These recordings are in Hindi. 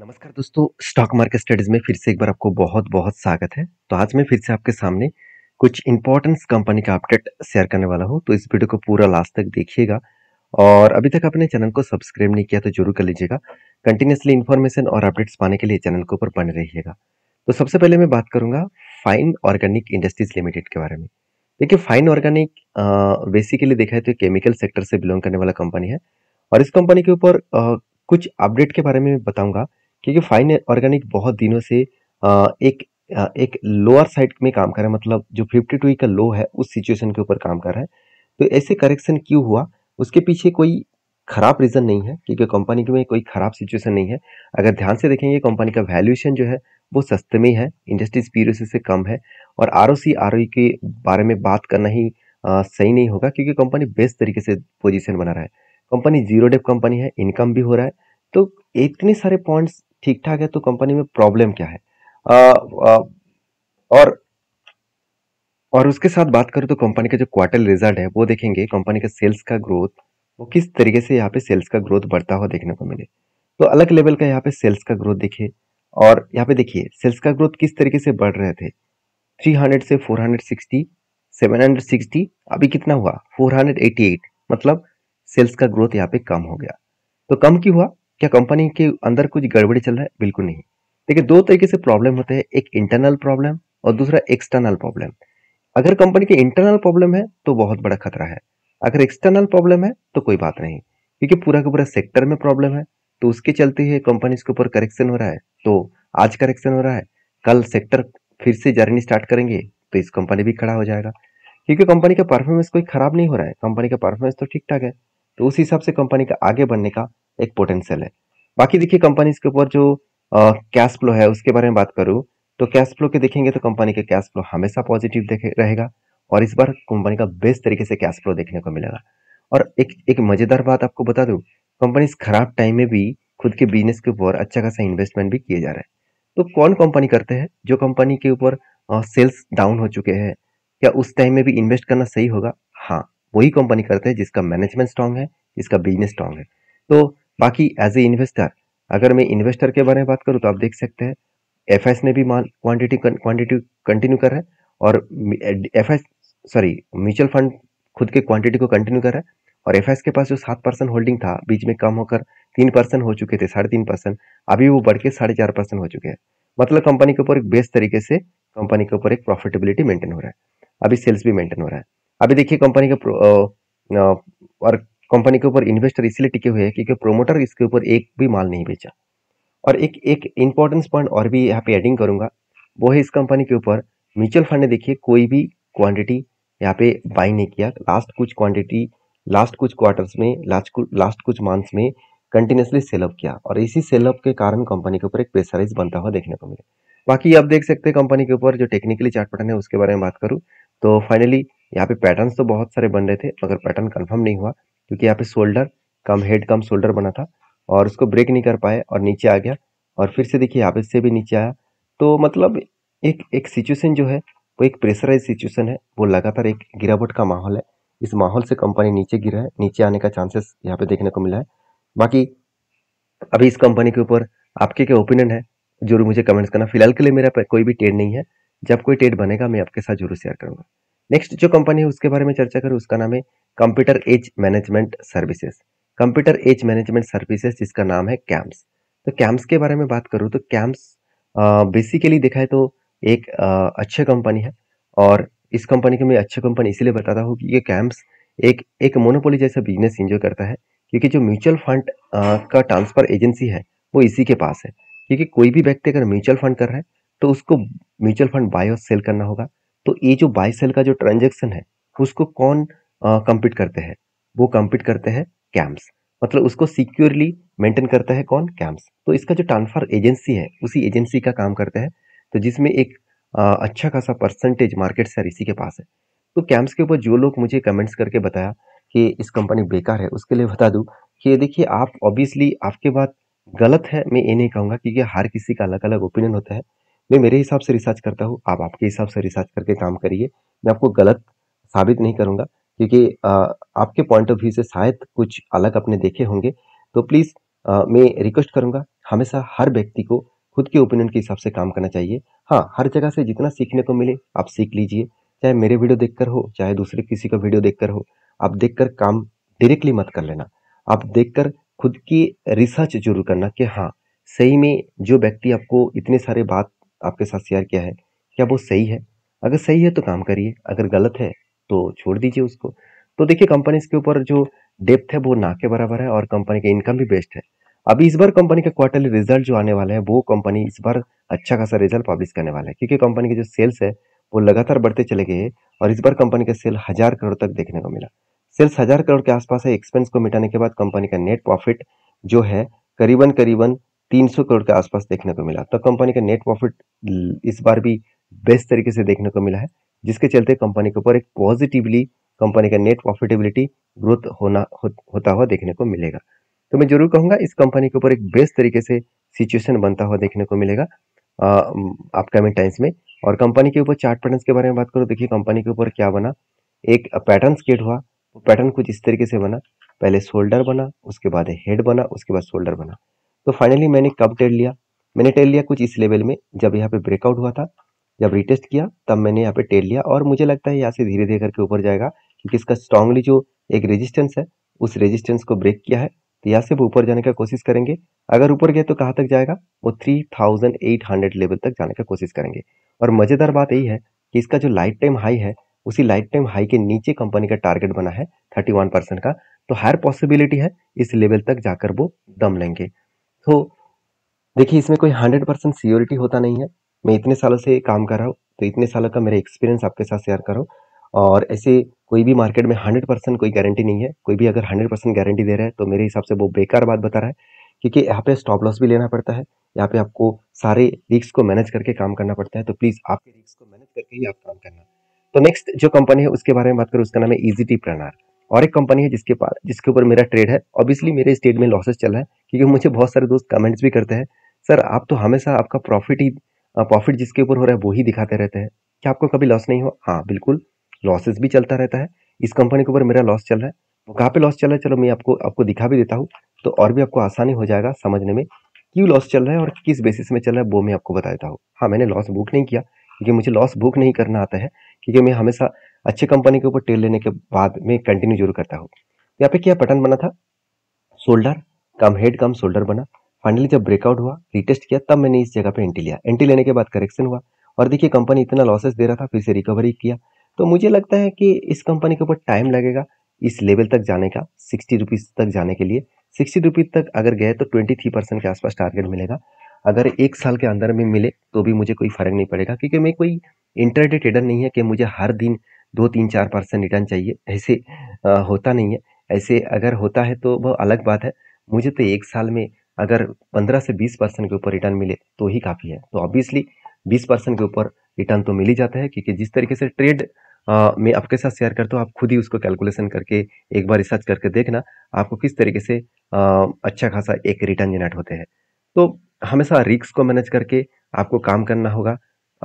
नमस्कार दोस्तों स्टॉक मार्केट स्टडीज में फिर से एक बार आपको बहुत बहुत स्वागत है तो आज मैं फिर से आपके सामने कुछ इंपॉर्टेंस कंपनी का अपडेट शेयर करने वाला हूँ तो इस वीडियो को पूरा लास्ट तक देखिएगा और अभी तक अपने चैनल को सब्सक्राइब नहीं किया तो जरूर कर लीजिएगा कंटिन्यूसली इन्फॉर्मेशन और अपडेट्स पाने के लिए चैनल के ऊपर बने रहिएगा तो सबसे पहले मैं बात करूंगा फाइन ऑर्गेनिक इंडस्ट्रीज लिमिटेड के बारे में देखिए फाइन ऑर्गेनिक बेसिकली देखा है तो केमिकल सेक्टर से बिलोंग करने वाला कंपनी है और इस कंपनी के ऊपर कुछ अपडेट के बारे में बताऊंगा क्योंकि फाइन ऑर्गेनिक बहुत दिनों से एक एक लोअर साइड में काम कर रहा है मतलब जो फिफ्टी टू e का लो है उस सिचुएशन के ऊपर काम कर रहा है तो ऐसे करेक्शन क्यों हुआ उसके पीछे कोई खराब रीज़न नहीं है क्योंकि कंपनी में कोई ख़राब सिचुएशन नहीं है अगर ध्यान से देखेंगे कंपनी का वैल्यूएशन जो है वो सस्ते में है इंडस्ट्रीज पी से कम है और आर ओ के बारे में बात करना ही आ, सही नहीं होगा क्योंकि कंपनी बेस्ट तरीके से पोजीशन बना रहा है कंपनी जीरो डेप कंपनी है इनकम भी हो रहा है तो इतने सारे पॉइंट्स ठीक ठाक है तो कंपनी में प्रॉब्लम क्या है आ, आ, और और उसके साथ बात करूँ तो कंपनी का जो क्वार्टर रिजल्ट है वो देखेंगे कंपनी का सेल्स का ग्रोथ वो किस तरीके से यहाँ पे सेल्स का ग्रोथ बढ़ता हुआ देखने को मिले तो अलग लेवल का यहाँ पे सेल्स का ग्रोथ देखिए और यहाँ पे देखिए सेल्स का ग्रोथ किस तरीके से बढ़ रहे थे 300 से 460, 760 अभी कितना हुआ 488 मतलब सेल्स का ग्रोथ यहाँ पे कम हो गया तो कम क्यों हुआ क्या कंपनी के अंदर कुछ गड़बड़ी चल रहा है बिल्कुल नहीं देखिए दो तरीके से प्रॉब्लम होते हैं एक इंटरनल प्रॉब्लम और दूसरा एक्सटर्नल प्रॉब्लम अगर कंपनी के इंटरनल प्रॉब्लम है तो बहुत बड़ा खतरा है अगर एक्सटर्नल प्रॉब्लम है तो कोई बात नहीं क्योंकि पूरा का पूरा सेक्टर में प्रॉब्लम है तो उसके चलते ही कंपनी के ऊपर करेक्शन हो रहा है तो आज करेक्शन हो रहा है कल सेक्टर फिर से जर्नी स्टार्ट करेंगे तो इस कंपनी भी खड़ा हो जाएगा क्योंकि कंपनी का परफॉर्मेंस कोई खराब नहीं हो रहा है कंपनी का परफॉर्मेंस तो ठीक ठाक है तो उस हिसाब से कंपनी का आगे बढ़ने का एक पोटेंशियल है बाकी देखिए कंपनीज के ऊपर जो कैश फ्लो है उसके बारे में बात करूं तो कैश फ्लो के देखेंगे तो कंपनी के कैश फ्लो हमेशा पॉजिटिव रहेगा और इस बार कंपनी का बेस्ट तरीके से कैश फ्लो देखने को मिलेगा और एक एक मज़ेदार बात आपको बता दूं कंपनी खराब टाइम में भी खुद के बिजनेस के ऊपर अच्छा खासा इन्वेस्टमेंट भी किए जा रहे हैं तो कौन कंपनी करते हैं जो कंपनी के ऊपर सेल्स डाउन हो चुके हैं क्या उस टाइम में भी इन्वेस्ट करना सही होगा हाँ वही कंपनी करते हैं जिसका मैनेजमेंट स्ट्रांग है जिसका बिजनेस स्ट्रांग है तो बाकी एज ए इन्वेस्टर अगर मैं इन्वेस्टर के बारे में बात करूँ तो आप देख सकते हैं एफ ने भी माल क्वांटिटी क्वांटिटी कंटिन्यू कर रहा है और एफ सॉरी म्यूचुअल फंड खुद के क्वांटिटी को कंटिन्यू कर रहा है और एफ के पास जो सात परसेंट होल्डिंग था बीच में कम होकर तीन परसेंट हो चुके थे साढ़े तीन परसेंट अभी वो बढ़ के साढ़े चार परसेंट हो चुके हैं मतलब कंपनी के ऊपर एक बेस्ट तरीके से कंपनी के ऊपर एक प्रॉफिटेबिलिटी मेंटेन हो रहा है अभी सेल्स भी मेंटेन हो रहा है अभी देखिए कंपनी का और कंपनी के ऊपर इन्वेस्टर इसलिए टिके हुए हैं क्योंकि प्रोमोटर इसके ऊपर एक भी माल नहीं बेचा और एक एक इंपॉर्टेंस पॉइंट और भी यहाँ पे एडिंग करूंगा वो है इस कंपनी के ऊपर म्यूचुअल फंड ने देखिए कोई भी क्वांटिटी यहाँ पे बाई नहीं किया लास्ट कुछ क्वांटिटी लास्ट कुछ क्वार्टर्स में लास्ट कुछ लास्ट कुछ मंथ्स में कंटिन्यूसली सेलअप किया और इसी सेलअप के कारण कंपनी के ऊपर एक प्रेसराइज बनता हुआ देखने को मिला बाकी आप देख सकते हैं कंपनी के ऊपर जो टेक्निकली चार्ट पैटर्न है उसके बारे में बात करूँ तो फाइनली यहाँ पे पैटर्न्स तो बहुत सारे बन रहे थे मगर पैटर्न कन्फर्म नहीं हुआ क्योंकि यहाँ पे शोल्डर कम हेड कम शोल्डर बना था और उसको ब्रेक नहीं कर पाए और नीचे आ गया और फिर से देखिए यहाँ पे से भी नीचे आया तो मतलब एक एक सिचुएशन जो है वो एक प्रेशराइज सिचुएशन है वो लगातार एक गिरावट का माहौल है इस माहौल से कंपनी नीचे गिरा है नीचे आने का चांसेस यहाँ पे देखने को मिला है बाकी अभी इस कंपनी के ऊपर आपके क्या ओपिनियन है जरूर मुझे कमेंट्स करना फिलहाल के लिए मेरा कोई भी टेड नहीं है जब कोई टेड बनेगा मैं आपके साथ जरूर शेयर करूंगा नेक्स्ट जो कंपनी है उसके बारे में चर्चा करें उसका नाम है computer age management services computer age management services जिसका नाम है कैम्स तो कैम्स के बारे में बात करूँ तो कैम्स बेसिकली देखा है तो एक अच्छे कंपनी है और इस कंपनी के मैं अच्छी कंपनी इसीलिए बताता हूँ कि ये कैम्स एक एक मोनोपोली जैसा बिजनेस इंजॉय करता है क्योंकि जो म्यूचुअल फंड का ट्रांसफर एजेंसी है वो इसी के पास है क्योंकि कोई भी व्यक्ति अगर म्यूचुअल फंड कर रहा है तो उसको म्यूचुअल फंड बाय और सेल करना होगा तो ये जो बाई सेल का जो ट्रांजेक्शन है उसको कौन कम्पीट करते हैं वो कम्पीट करते हैं कैम्प्स मतलब उसको सिक्योरली मेंटेन करता है कौन कैम्प्स तो इसका जो ट्रांसफर एजेंसी है उसी एजेंसी का काम करते हैं तो जिसमें एक आ, अच्छा खासा परसेंटेज मार्केट शेयर इसी के पास है तो कैम्प्स के ऊपर जो लोग मुझे कमेंट्स करके बताया कि इस कंपनी बेकार है उसके लिए बता दूँ कि देखिए आप ऑब्वियसली आपके बात गलत है मैं ये नहीं कहूँगा क्योंकि हर किसी का अलग अलग ओपिनियन होता है मैं मेरे हिसाब से रिसर्च करता हूँ आप आपके हिसाब से रिसर्च करके काम करिए मैं आपको गलत साबित नहीं करूँगा क्योंकि आपके पॉइंट ऑफ व्यू से शायद कुछ अलग अपने देखे होंगे तो प्लीज़ मैं रिक्वेस्ट करूँगा हमेशा हर व्यक्ति को खुद के ओपिनियन के हिसाब से काम करना चाहिए हाँ हर जगह से जितना सीखने को मिले आप सीख लीजिए चाहे मेरे वीडियो देखकर हो चाहे दूसरे किसी का वीडियो देखकर हो आप देखकर काम डायरेक्टली मत कर लेना आप देखकर खुद की रिसर्च जरूर करना कि हाँ सही में जो व्यक्ति आपको इतने सारे बात आपके साथ शेयर किया है क्या वो सही है अगर सही है तो काम करिए अगर गलत है तो छोड़ दीजिए उसको तो देखिए कंपनीज के ऊपर जो डेप्थ है वो ना के बराबर है और कंपनी का इनकम भी बेस्ट है अभी इस बार कंपनी का क्वार्टरली रिजल्ट जो आने वाला है वो कंपनी इस बार अच्छा खासा रिजल्ट पब्लिश करने वाला है क्योंकि कंपनी के जो सेल्स है वो लगातार बढ़ते चले गए और इस बार कंपनी का सेल हज़ार करोड़ तक देखने को मिला सेल्स हज़ार करोड़ के आसपास है एक्सपेंस को मिटाने के बाद कंपनी का नेट प्रॉफिट जो है करीबन करीबन 300 करोड़ के आसपास देखने को मिला तो कंपनी का नेट प्रॉफिट इस बार भी बेस्ट तरीके से देखने को मिला है जिसके चलते कंपनी के ऊपर एक पॉजिटिवली कंपनी का नेट प्रॉफिटेबिलिटी ग्रोथ होना हो, होता हुआ देखने को मिलेगा तो मैं जरूर कहूंगा इस कंपनी के ऊपर एक बेस्ट तरीके से सिचुएशन बनता हुआ देखने को मिलेगा अपकमिंग टाइम्स में और कंपनी के ऊपर चार्ट पैटर्न्स के बारे में बात करो देखिए कंपनी के ऊपर क्या बना एक पैटर्न स्केट हुआ पैटर्न कुछ इस तरीके से बना पहले शोल्डर बना उसके बाद हेड बना उसके बाद शोल्डर बना तो फाइनली मैंने कब टेल लिया मैंने टेल लिया कुछ इस लेवल में जब यहाँ पे ब्रेकआउट हुआ था जब रिटेस्ट किया तब मैंने यहाँ पे टेल लिया और मुझे लगता है यहाँ से धीरे धीरे करके ऊपर जाएगा क्योंकि इसका स्ट्रांगली जो एक रेजिस्टेंस है उस रेजिस्टेंस को ब्रेक किया है तो यहाँ से वो ऊपर जाने का कोशिश करेंगे अगर ऊपर गए तो कहाँ तक जाएगा वो थ्री लेवल तक जाने का कोशिश करेंगे और मज़ेदार बात यही है कि इसका जो लाइफ टाइम हाई है उसी लाइफ टाइम हाई के नीचे कंपनी का टारगेट बना है थर्टी परसेंट का तो हायर पॉसिबिलिटी है इस लेवल तक जाकर वो दम लेंगे तो देखिए इसमें कोई हंड्रेड परसेंट सियोरिटी होता नहीं है। मैं इतने सालों से काम कर रहा हूँ, तो इतने सालों का मेरा एक्सपीरियंस आपके साथ शेयर करो और ऐसे कोई भी मार्केट में हंड्रेड परसेंट कोई गारंटी नहीं है। कोई भी अगर हंड्रेड परसेंट गारंटी दे रहा है, तो मेरे हिसाब से वो बेकार बात बता रहा है क्योंकि यहाँ पे स्टॉप लॉस भी लेना पड़ता है, यहाँ पे आपको सारे रिस्क को मैनेज करके काम करना पड़ता है। तो प्लीज़ आपके रिस्क को मैनेज करके ही आप काम करना। तो नेक्स्ट जो कंपनी है उसके बारे में बात करूँ उसका नाम है इजी टी प्रनार और एक कंपनी है जिसके पास जिसके ऊपर मेरा ट्रेड है ऑब्वियसली मेरे स्टेट में लॉसेस चल रहा है क्योंकि मुझे बहुत सारे दोस्त कमेंट्स भी करते हैं सर आप तो हमेशा आपका प्रॉफिट ही प्रॉफिट जिसके ऊपर हो रहा है वो ही दिखाते रहते हैं क्या आपको कभी लॉस नहीं हो हाँ बिल्कुल लॉसेस भी चलता रहता है इस कंपनी के ऊपर मेरा लॉस चल रहा है वो तो कहाँ पे लॉस चल रहा है चलो मैं आपको आपको दिखा भी देता हूँ तो और भी आपको आसानी हो जाएगा समझने में क्यों लॉस चल रहा है और किस बेसिस में चल रहा है वो मैं आपको बता देता हूँ हाँ मैंने लॉस बुक नहीं किया क्योंकि मुझे लॉस बुक नहीं करना आता है क्योंकि मैं हमेशा अच्छे कंपनी के ऊपर टेल लेने के बाद में कंटिन्यू जरूर करता हूँ यहाँ पे क्या पटन बना था शोल्डर कम हेड कम शोल्डर बना फाइनली जब ब्रेकआउट हुआ रिटेस्ट किया तब मैंने इस जगह पे एंटी लिया एंट्री लेने के बाद करेक्शन हुआ और देखिए कंपनी इतना लॉसेस दे रहा था फिर से रिकवरी किया तो मुझे लगता है कि इस कंपनी के ऊपर टाइम लगेगा इस लेवल तक जाने का सिक्सटी रुपीज़ तक जाने के लिए सिक्सटी रुपीज़ तक अगर गए तो ट्वेंटी थ्री परसेंट के आसपास टारगेट मिलेगा अगर एक साल के अंदर में मिले तो भी मुझे कोई फ़र्क नहीं पड़ेगा क्योंकि मैं कोई इंटरडे ट्रेडर नहीं है कि मुझे हर दिन दो तीन चार परसेंट रिटर्न चाहिए ऐसे होता नहीं है ऐसे अगर होता है तो वह अलग बात है मुझे तो एक साल में अगर पंद्रह से बीस परसेंट के ऊपर रिटर्न मिले तो ही काफ़ी है तो ऑब्वियसली बीस परसेंट के ऊपर रिटर्न तो मिल ही जाता है क्योंकि जिस तरीके से ट्रेड मैं आपके साथ शेयर करता हूँ आप खुद ही उसको कैलकुलेशन करके एक बार रिसर्च करके देखना आपको किस तरीके से आ, अच्छा खासा एक रिटर्न जनरेट होते हैं तो हमेशा रिक्स को मैनेज करके आपको काम करना होगा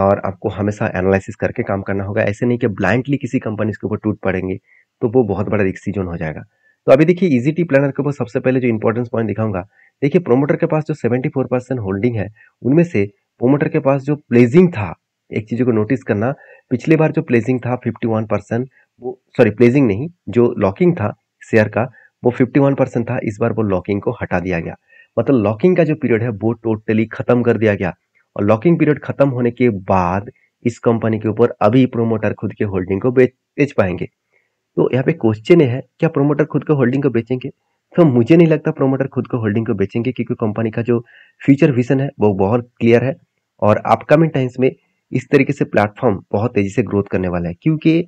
और आपको हमेशा एनालिसिस करके काम करना होगा ऐसे नहीं कि ब्लाइंडली किसी कंपनी के ऊपर टूट पड़ेंगे तो वो बहुत बड़ा रिक्स जोन हो जाएगा तो अभी देखिए इजी टी प्लानर के ऊपर सबसे पहले जो इंपॉर्टेंस पॉइंट दिखाऊंगा देखिए प्रोमोटर के पास जो 74 परसेंट होल्डिंग है उनमें से प्रोमोटर के पास जो प्लेजिंग था एक चीज़ को नोटिस करना पिछले बार जो प्लेजिंग था 51 परसेंट वो सॉरी प्लेजिंग नहीं जो लॉकिंग था शेयर का वो 51 परसेंट था इस बार वो लॉकिंग को हटा दिया गया मतलब लॉकिंग का जो पीरियड है वो टोटली ख़त्म कर दिया गया और लॉकिंग पीरियड ख़त्म होने के बाद इस कंपनी के ऊपर अभी प्रोमोटर खुद के होल्डिंग को बेच बेच पाएंगे तो यहाँ पे क्वेश्चन है क्या प्रोमोटर खुद के होल्डिंग को बेचेंगे तो मुझे नहीं लगता प्रोमोटर खुद को होल्डिंग को बेचेंगे क्योंकि कंपनी का जो फ्यूचर विजन है वो बहुत क्लियर है और अपकमिंग टाइम्स में इस तरीके से प्लेटफॉर्म बहुत तेज़ी से ग्रोथ करने वाला है क्योंकि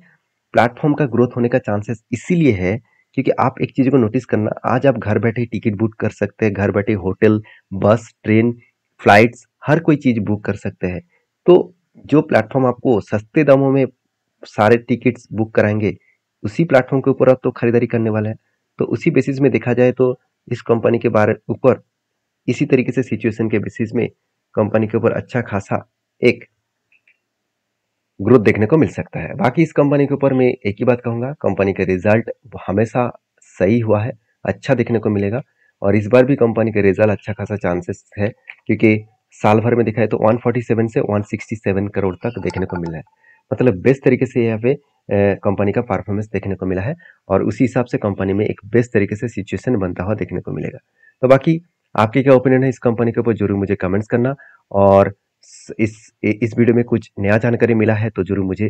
प्लेटफॉर्म का ग्रोथ होने का चांसेस इसीलिए है क्योंकि आप एक चीज़ को नोटिस करना आज आप घर बैठे टिकट बुक कर सकते हैं घर बैठे होटल बस ट्रेन फ्लाइट्स हर कोई चीज़ बुक कर सकते हैं तो जो प्लेटफॉर्म आपको सस्ते दामों में सारे टिकट्स बुक कराएंगे उसी प्लेटफॉर्म के ऊपर आप तो खरीदारी करने वाले हैं तो उसी बेसिस में देखा जाए तो इस कंपनी के बारे ऊपर इसी तरीके से सिचुएशन के बेसिस में कंपनी के ऊपर अच्छा खासा एक ग्रोथ देखने को मिल सकता है बाकी इस कंपनी के ऊपर मैं एक ही बात कहूँगा कंपनी का रिजल्ट हमेशा सही हुआ है अच्छा देखने को मिलेगा और इस बार भी कंपनी का रिजल्ट अच्छा खासा चांसेस है क्योंकि साल भर में दिखाए तो 147 से 167 करोड़ तक देखने को मिला है मतलब बेस्ट तरीके से यहाँ पे कंपनी का परफॉर्मेंस देखने को मिला है और उसी हिसाब से कंपनी में एक बेस्ट तरीके से सिचुएशन बनता हुआ देखने को मिलेगा तो बाकी आपके क्या ओपिनियन है इस कंपनी के ऊपर जरूर मुझे कमेंट्स करना और इस इस वीडियो में कुछ नया जानकारी मिला है तो जरूर मुझे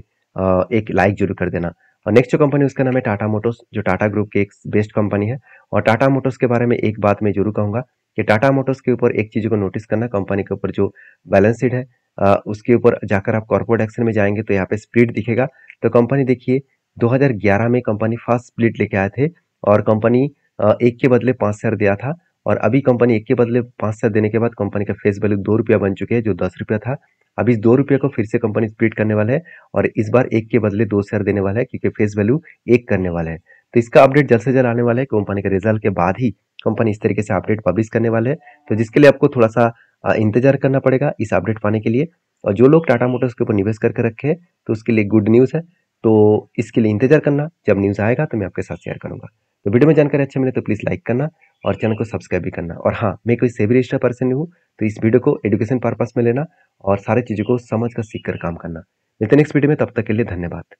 एक लाइक जरूर कर देना और नेक्स्ट जो कंपनी उसका नाम है टाटा मोटर्स जो टाटा ग्रुप की एक बेस्ट कंपनी है और टाटा मोटर्स के बारे में एक बात मैं जरूर कहूंगा कि टाटा मोटर्स के ऊपर एक चीज़ को नोटिस करना कंपनी के ऊपर जो बैलेंस शीट है उसके ऊपर जाकर आप कॉर्पोरेट एक्शन में जाएंगे तो यहाँ पे स्प्लिट दिखेगा तो कंपनी देखिए 2011 में कंपनी फर्स्ट स्प्लिट लेके आए थे और कंपनी एक के बदले पाँच शेयर दिया था और अभी कंपनी एक के बदले पाँच शेयर देने के बाद कंपनी का फेस वैल्यू दो रुपया बन चुके हैं जो दस रुपया था अब इस दो रुपये को फिर से कंपनी स्प्लिट करने वाला है और इस बार एक के बदले दो शेयर देने वाला है क्योंकि फेस वैल्यू एक करने वाला है तो इसका अपडेट जल्द से जल्द आने वाला है कंपनी के रिजल्ट के बाद ही कंपनी इस तरीके से अपडेट पब्लिश करने वाले है तो जिसके लिए आपको थोड़ा सा इंतजार करना पड़ेगा इस अपडेट पाने के लिए और जो लोग टाटा मोटर्स के ऊपर निवेश करके रखे हैं तो उसके लिए गुड न्यूज़ है तो इसके लिए इंतजार करना जब न्यूज़ आएगा तो मैं आपके साथ शेयर करूँगा तो वीडियो में जानकारी अच्छा मिले तो प्लीज़ लाइक करना और चैनल को सब्सक्राइब भी करना और हाँ मैं कोई सेवरी रजिस्टर पर्सन हूँ तो इस वीडियो को एजुकेशन पर्पज़ में लेना और सारी चीज़ों को समझ कर सीख कर काम करना मिलते नेक्स्ट वीडियो में तब तक के लिए धन्यवाद